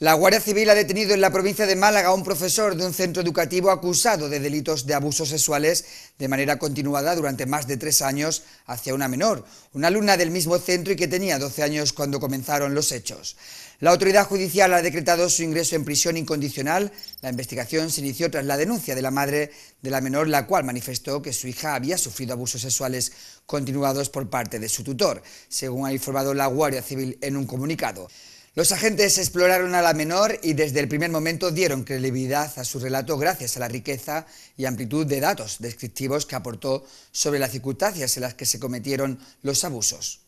La Guardia Civil ha detenido en la provincia de Málaga a un profesor de un centro educativo acusado de delitos de abusos sexuales de manera continuada durante más de tres años hacia una menor, una alumna del mismo centro y que tenía 12 años cuando comenzaron los hechos. La autoridad judicial ha decretado su ingreso en prisión incondicional. La investigación se inició tras la denuncia de la madre de la menor, la cual manifestó que su hija había sufrido abusos sexuales continuados por parte de su tutor, según ha informado la Guardia Civil en un comunicado. Los agentes exploraron a la menor y desde el primer momento dieron credibilidad a su relato gracias a la riqueza y amplitud de datos descriptivos que aportó sobre las circunstancias en las que se cometieron los abusos.